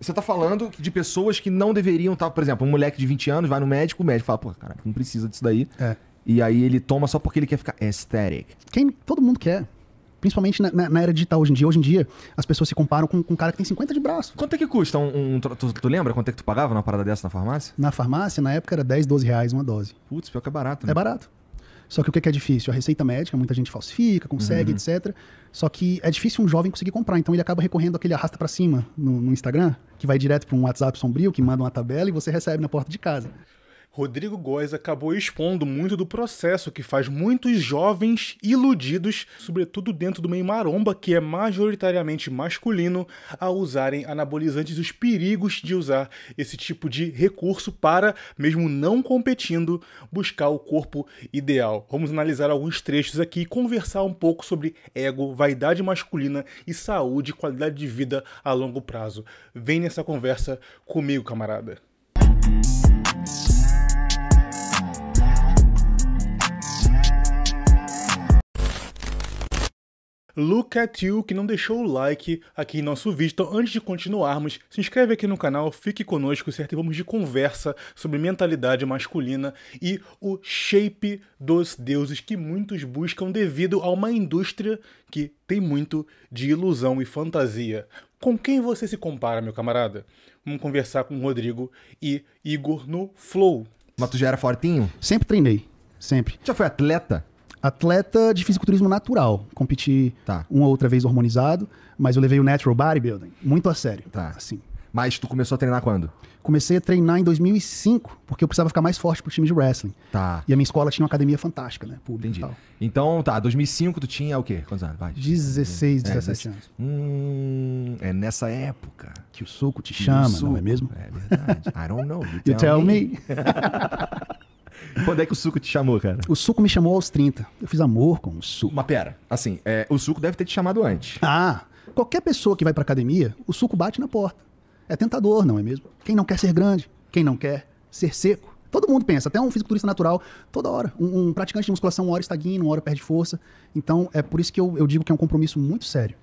Você tá falando de pessoas que não deveriam estar, tá, por exemplo, um moleque de 20 anos vai no médico, o médico fala, pô, cara, não precisa disso daí. É. E aí ele toma só porque ele quer ficar aesthetic. Quem, todo mundo quer. Principalmente na, na, na era digital hoje em dia. Hoje em dia, as pessoas se comparam com, com um cara que tem 50 de braço. Quanto é que custa um. um tu, tu, lembra quanto é que tu pagava numa parada dessa na farmácia? Na farmácia, na época, era 10, 12 reais uma dose. Putz, pior que é barato, né? É barato. Só que o é que é difícil? A receita médica, muita gente falsifica, consegue, uhum. etc. Só que é difícil um jovem conseguir comprar, então ele acaba recorrendo àquele arrasta para cima no, no Instagram, que vai direto para um WhatsApp sombrio, que manda uma tabela e você recebe na porta de casa. Rodrigo Góes acabou expondo muito do processo que faz muitos jovens iludidos, sobretudo dentro do meio maromba, que é majoritariamente masculino, a usarem anabolizantes e os perigos de usar esse tipo de recurso para, mesmo não competindo, buscar o corpo ideal. Vamos analisar alguns trechos aqui e conversar um pouco sobre ego, vaidade masculina e saúde e qualidade de vida a longo prazo. Vem nessa conversa comigo, camarada. Look at you que não deixou o like aqui em nosso vídeo. Então, antes de continuarmos, se inscreve aqui no canal, fique conosco, certo? E vamos de conversa sobre mentalidade masculina e o shape dos deuses que muitos buscam devido a uma indústria que tem muito de ilusão e fantasia. Com quem você se compara, meu camarada? Vamos conversar com Rodrigo e Igor no Flow. Mas tu já era fortinho? Sempre treinei, sempre. Já foi atleta? atleta de fisiculturismo natural. Competi tá. uma ou outra vez hormonizado, mas eu levei o natural bodybuilding muito a sério. Tá. Assim. Mas tu começou a treinar quando? Comecei a treinar em 2005, porque eu precisava ficar mais forte pro time de wrestling. Tá. E a minha escola tinha uma academia fantástica, né? Pública Entendi. Então, tá, 2005 tu tinha o quê? Quantos anos? Vai. 16, 17 é, anos. Hum, é nessa época. Que o suco te que chama, suco. não é mesmo? É verdade. I don't know. You tell, you tell me. me. Quando é que o suco te chamou, cara? O suco me chamou aos 30. Eu fiz amor com o suco. Mas pera, assim, é, o suco deve ter te chamado antes. Ah, qualquer pessoa que vai pra academia, o suco bate na porta. É tentador, não é mesmo? Quem não quer ser grande, quem não quer ser seco. Todo mundo pensa, até um fisiculturista natural, toda hora. Um, um praticante de musculação, uma hora está guindo, uma hora perde força. Então, é por isso que eu, eu digo que é um compromisso muito sério.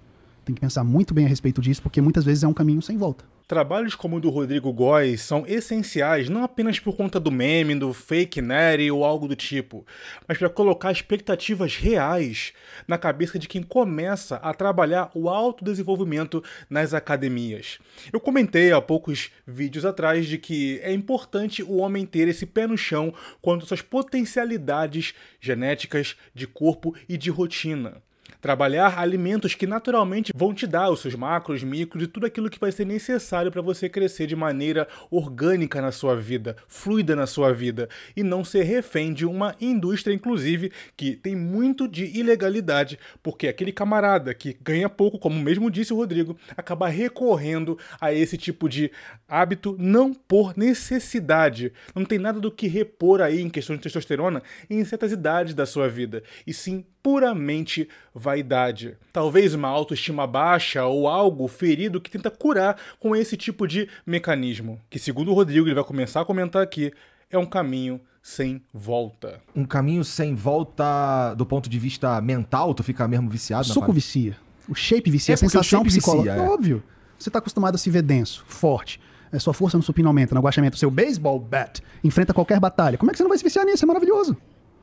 Tem que pensar muito bem a respeito disso, porque muitas vezes é um caminho sem volta. Trabalhos como o do Rodrigo Góes são essenciais não apenas por conta do meme, do fake nerd ou algo do tipo, mas para colocar expectativas reais na cabeça de quem começa a trabalhar o autodesenvolvimento nas academias. Eu comentei há poucos vídeos atrás de que é importante o homem ter esse pé no chão quanto às suas potencialidades genéticas, de corpo e de rotina. Trabalhar alimentos que naturalmente vão te dar os seus macros, micros e tudo aquilo que vai ser necessário para você crescer de maneira orgânica na sua vida, fluida na sua vida, e não ser refém de uma indústria, inclusive, que tem muito de ilegalidade, porque aquele camarada que ganha pouco, como mesmo disse o Rodrigo, acaba recorrendo a esse tipo de hábito não por necessidade. Não tem nada do que repor aí em questão de testosterona em certas idades da sua vida, e sim puramente vaidade. Talvez uma autoestima baixa ou algo ferido que tenta curar com esse tipo de mecanismo, que segundo o Rodrigo, ele vai começar a comentar aqui, é um caminho sem volta. Um caminho sem volta do ponto de vista mental, tu fica mesmo viciado? Suco vicia. O shape vicia, é a sensação psicológica. É. Óbvio. Você está acostumado a se ver denso, forte. A é, sua força no supino aumenta, no agachamento. Seu baseball bat enfrenta qualquer batalha. Como é que você não vai se viciar nisso? É maravilhoso.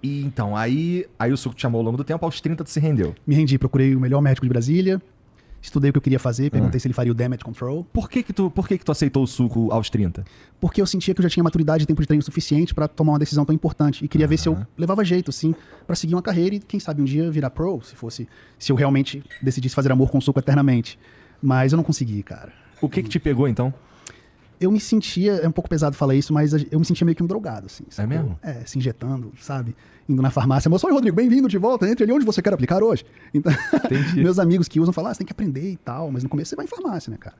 E então, aí, aí o suco te chamou ao longo do tempo, aos 30 tu se rendeu. Me rendi, procurei o melhor médico de Brasília, estudei o que eu queria fazer, perguntei ah. se ele faria o damage control. Por que que tu, por que que tu aceitou o suco aos 30? Porque eu sentia que eu já tinha maturidade e tempo de treino suficiente para tomar uma decisão tão importante e queria ver se eu levava jeito assim para seguir uma carreira e quem sabe um dia virar pro, se fosse se eu realmente decidisse fazer amor com o suco eternamente. Mas eu não consegui, cara. O que que te pegou então? eu me sentia, é um pouco pesado falar isso, mas eu me sentia meio que um drogado, assim. É sabe? É mesmo? É, se injetando, sabe? Indo na farmácia. Mas, Rodrigo, bem-vindo de volta. Entre ali onde você quer aplicar hoje. Então, meus amigos que usam falam, ah, você tem que aprender e tal. Mas no começo você vai em farmácia, né, cara?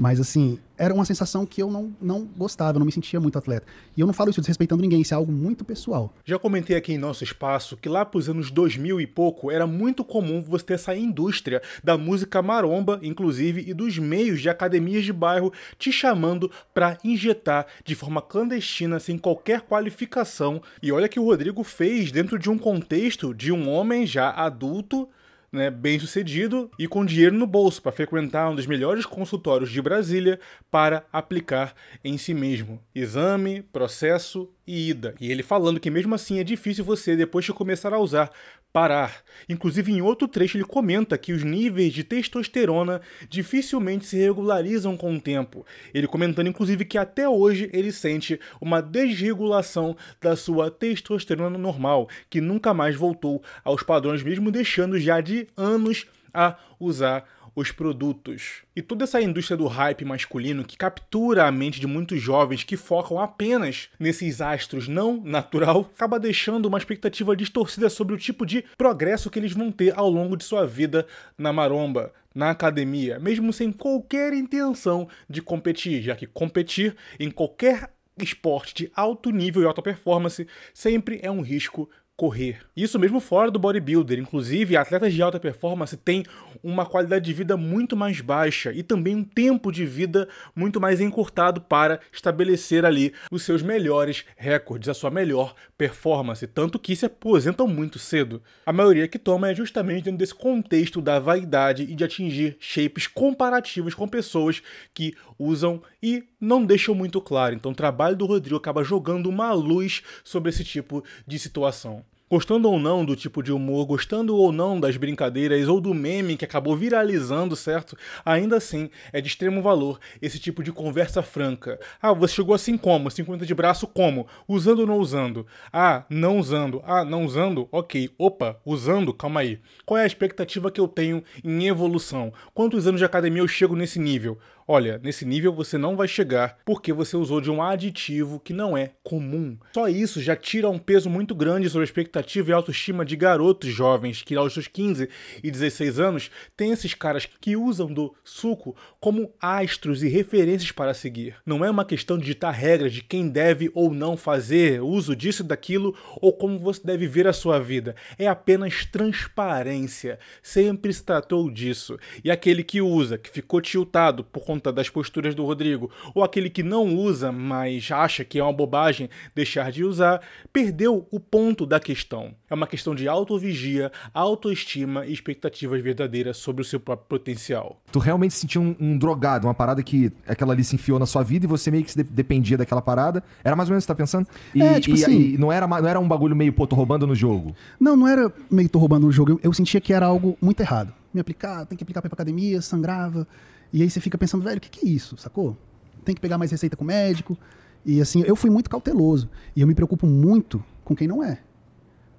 Mas, assim, era uma sensação que eu não, não gostava, eu não me sentia muito atleta. E eu não falo isso desrespeitando ninguém, isso é algo muito pessoal. Já comentei aqui em nosso espaço que lá pros anos 2000 e pouco era muito comum você ter essa indústria da música maromba, inclusive, e dos meios de academias de bairro te chamando para injetar de forma clandestina, sem qualquer qualificação. E olha que o Rodrigo fez dentro de um contexto de um homem já adulto né, bem sucedido e com dinheiro no bolso para frequentar um dos melhores consultórios de Brasília para aplicar em si mesmo exame, processo e ida. E ele falando que mesmo assim é difícil você, depois de começar a usar, parar. Inclusive, em outro trecho, ele comenta que os níveis de testosterona dificilmente se regularizam com o tempo. Ele comentando, inclusive, que até hoje ele sente uma desregulação da sua testosterona normal, que nunca mais voltou aos padrões, mesmo deixando já de anos a usar os produtos. E toda essa indústria do hype masculino que captura a mente de muitos jovens que focam apenas nesses astros não natural, acaba deixando uma expectativa distorcida sobre o tipo de progresso que eles vão ter ao longo de sua vida na maromba, na academia, mesmo sem qualquer intenção de competir, já que competir em qualquer esporte de alto nível e alta performance sempre é um risco correr. Isso mesmo fora do bodybuilder. Inclusive, atletas de alta performance têm uma qualidade de vida muito mais baixa e também um tempo de vida muito mais encurtado para estabelecer ali os seus melhores recordes, a sua melhor performance. Tanto que se aposentam muito cedo. A maioria que toma é justamente dentro desse contexto da vaidade e de atingir shapes comparativos com pessoas que usam e não deixam muito claro. Então, o trabalho do Rodrigo acaba jogando uma luz sobre esse tipo de situação. Gostando ou não do tipo de humor, gostando ou não das brincadeiras ou do meme que acabou viralizando, certo? Ainda assim, é de extremo valor esse tipo de conversa franca. Ah, você chegou assim como? 50 assim, de braço como? Usando ou não usando? Ah, não usando. Ah, não usando? Ok. Opa, usando? Calma aí. Qual é a expectativa que eu tenho em evolução? Quantos anos de academia eu chego nesse nível? Olha, nesse nível você não vai chegar porque você usou de um aditivo que não é comum. Só isso já tira um peso muito grande sobre a expectativa e autoestima de garotos jovens que aos seus 15 e 16 anos têm esses caras que usam do suco como astros e referências para seguir. Não é uma questão de ditar regras de quem deve ou não fazer uso disso e daquilo ou como você deve ver a sua vida. É apenas transparência. Sempre se tratou disso. E aquele que usa, que ficou tiltado por conta conta das posturas do Rodrigo, ou aquele que não usa, mas acha que é uma bobagem deixar de usar, perdeu o ponto da questão. É uma questão de autovigia, autoestima e expectativas verdadeiras sobre o seu próprio potencial. Tu realmente sentiu um, um, drogado, uma parada que é aquela ali se enfiou na sua vida e você meio que de dependia daquela parada. Era mais ou menos o que você tá pensando? E, é, tipo e, assim... E não, era, não era um bagulho meio, pô, tô roubando no jogo. Não, não era meio tô roubando no jogo. eu, eu sentia que era algo muito errado me aplicar, tem que aplicar para academia, sangrava. E aí você fica pensando, velho, o que, que é isso, sacou? Tem que pegar mais receita com o médico. E assim, eu fui muito cauteloso. E eu me preocupo muito com quem não é.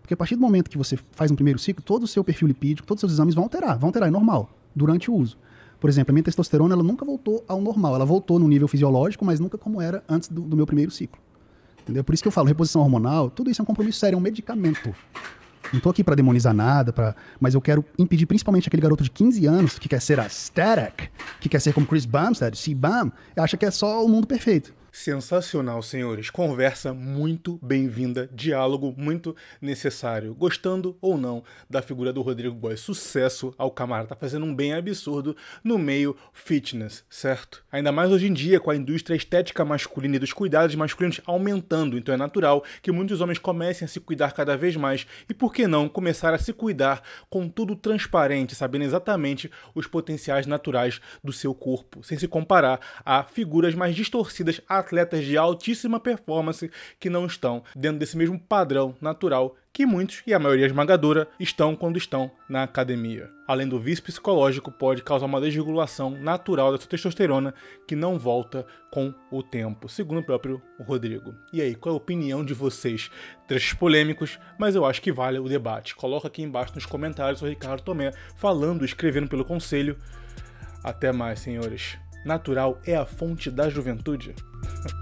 Porque a partir do momento que você faz um primeiro ciclo, todo o seu perfil lipídico, todos os seus exames vão alterar. Vão alterar, é normal, durante o uso. Por exemplo, a minha testosterona ela nunca voltou ao normal. Ela voltou no nível fisiológico, mas nunca como era antes do, do meu primeiro ciclo. Entendeu? Por isso que eu falo, reposição hormonal, tudo isso é um compromisso sério, é um medicamento. Não tô aqui para demonizar nada, pra... mas eu quero impedir principalmente aquele garoto de 15 anos que quer ser aesthetic, que quer ser como Chris Bumstead, C. Bum, acha que é só o mundo perfeito. Sensacional, senhores. Conversa muito bem-vinda, diálogo muito necessário. Gostando ou não da figura do Rodrigo Góes, sucesso ao camarada. Tá fazendo um bem absurdo no meio fitness, certo? Ainda mais hoje em dia, com a indústria estética masculina e dos cuidados masculinos aumentando, então é natural que muitos homens comecem a se cuidar cada vez mais e por que não começar a se cuidar com tudo transparente, sabendo exatamente os potenciais naturais do seu corpo, sem se comparar a figuras mais distorcidas, a atletas de altíssima performance que não estão dentro desse mesmo padrão natural que muitos, e a maioria esmagadora, estão quando estão na academia. Além do vício psicológico, pode causar uma desregulação natural da sua testosterona que não volta com o tempo, segundo o próprio Rodrigo. E aí, qual é a opinião de vocês? Trechos polêmicos, mas eu acho que vale o debate. Coloca aqui embaixo nos comentários o Ricardo Tomé falando, escrevendo pelo conselho. Até mais, senhores natural é a fonte da juventude?